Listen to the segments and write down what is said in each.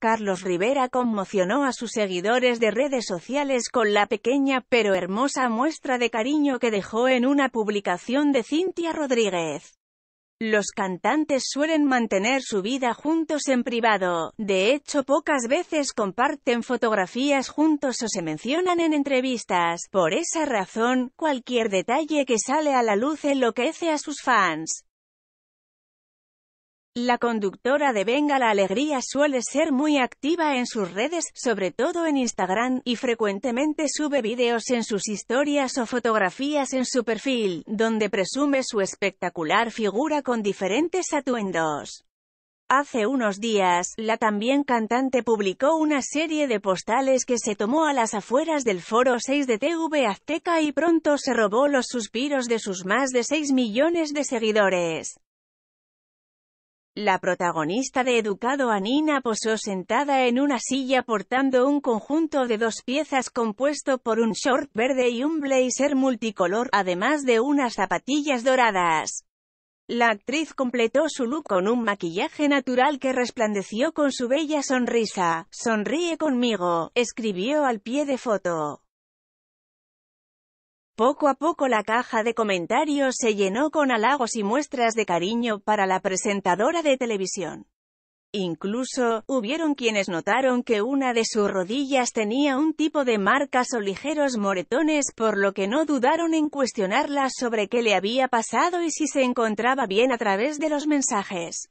Carlos Rivera conmocionó a sus seguidores de redes sociales con la pequeña pero hermosa muestra de cariño que dejó en una publicación de Cintia Rodríguez. Los cantantes suelen mantener su vida juntos en privado, de hecho pocas veces comparten fotografías juntos o se mencionan en entrevistas, por esa razón, cualquier detalle que sale a la luz enloquece a sus fans. La conductora de Venga la Alegría suele ser muy activa en sus redes, sobre todo en Instagram, y frecuentemente sube vídeos en sus historias o fotografías en su perfil, donde presume su espectacular figura con diferentes atuendos. Hace unos días, la también cantante publicó una serie de postales que se tomó a las afueras del Foro 6 de TV Azteca y pronto se robó los suspiros de sus más de 6 millones de seguidores. La protagonista de Educado Anina posó sentada en una silla portando un conjunto de dos piezas compuesto por un short verde y un blazer multicolor, además de unas zapatillas doradas. La actriz completó su look con un maquillaje natural que resplandeció con su bella sonrisa. Sonríe conmigo, escribió al pie de foto. Poco a poco la caja de comentarios se llenó con halagos y muestras de cariño para la presentadora de televisión. Incluso, hubieron quienes notaron que una de sus rodillas tenía un tipo de marcas o ligeros moretones por lo que no dudaron en cuestionarla sobre qué le había pasado y si se encontraba bien a través de los mensajes.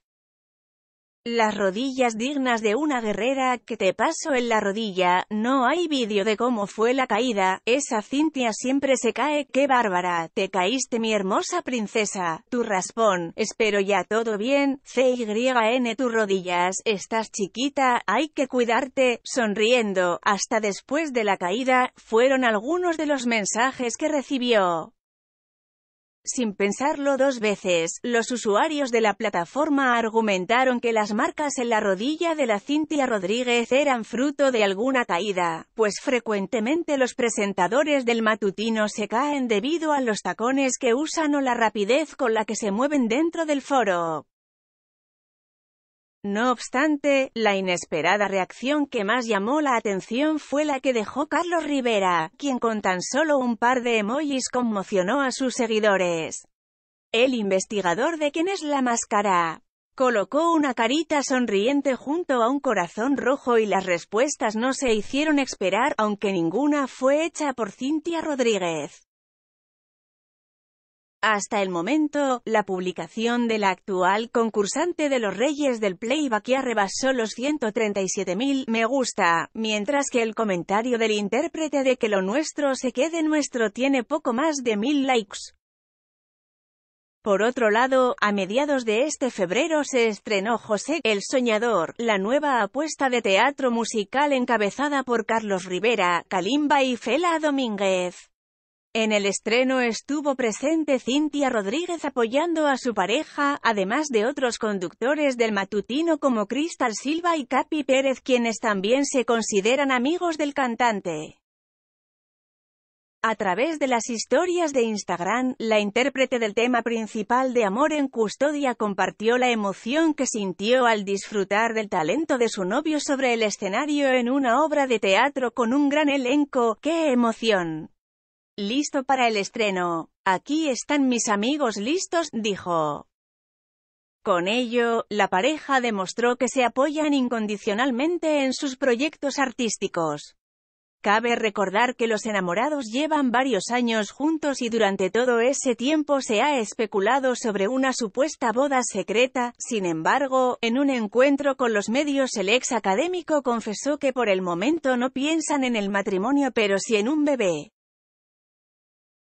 Las rodillas dignas de una guerrera, que te paso en la rodilla, no hay vídeo de cómo fue la caída, esa Cintia siempre se cae, qué bárbara, te caíste mi hermosa princesa, tu raspón, espero ya todo bien, CYN tus rodillas, estás chiquita, hay que cuidarte, sonriendo, hasta después de la caída, fueron algunos de los mensajes que recibió. Sin pensarlo dos veces, los usuarios de la plataforma argumentaron que las marcas en la rodilla de la Cintia Rodríguez eran fruto de alguna caída, pues frecuentemente los presentadores del matutino se caen debido a los tacones que usan o la rapidez con la que se mueven dentro del foro. No obstante, la inesperada reacción que más llamó la atención fue la que dejó Carlos Rivera, quien con tan solo un par de emojis conmocionó a sus seguidores. El investigador de quién es la máscara, colocó una carita sonriente junto a un corazón rojo y las respuestas no se hicieron esperar, aunque ninguna fue hecha por Cintia Rodríguez. Hasta el momento, la publicación de la actual concursante de los Reyes del Playback ya rebasó los 137.000 me gusta, mientras que el comentario del intérprete de que lo nuestro se quede nuestro tiene poco más de 1.000 likes. Por otro lado, a mediados de este febrero se estrenó José El Soñador, la nueva apuesta de teatro musical encabezada por Carlos Rivera, Kalimba y Fela Domínguez. En el estreno estuvo presente Cintia Rodríguez apoyando a su pareja, además de otros conductores del matutino como Cristal Silva y Capi Pérez quienes también se consideran amigos del cantante. A través de las historias de Instagram, la intérprete del tema principal de Amor en Custodia compartió la emoción que sintió al disfrutar del talento de su novio sobre el escenario en una obra de teatro con un gran elenco. ¡Qué emoción! Listo para el estreno. Aquí están mis amigos listos, dijo. Con ello, la pareja demostró que se apoyan incondicionalmente en sus proyectos artísticos. Cabe recordar que los enamorados llevan varios años juntos y durante todo ese tiempo se ha especulado sobre una supuesta boda secreta, sin embargo, en un encuentro con los medios el ex académico confesó que por el momento no piensan en el matrimonio pero sí en un bebé.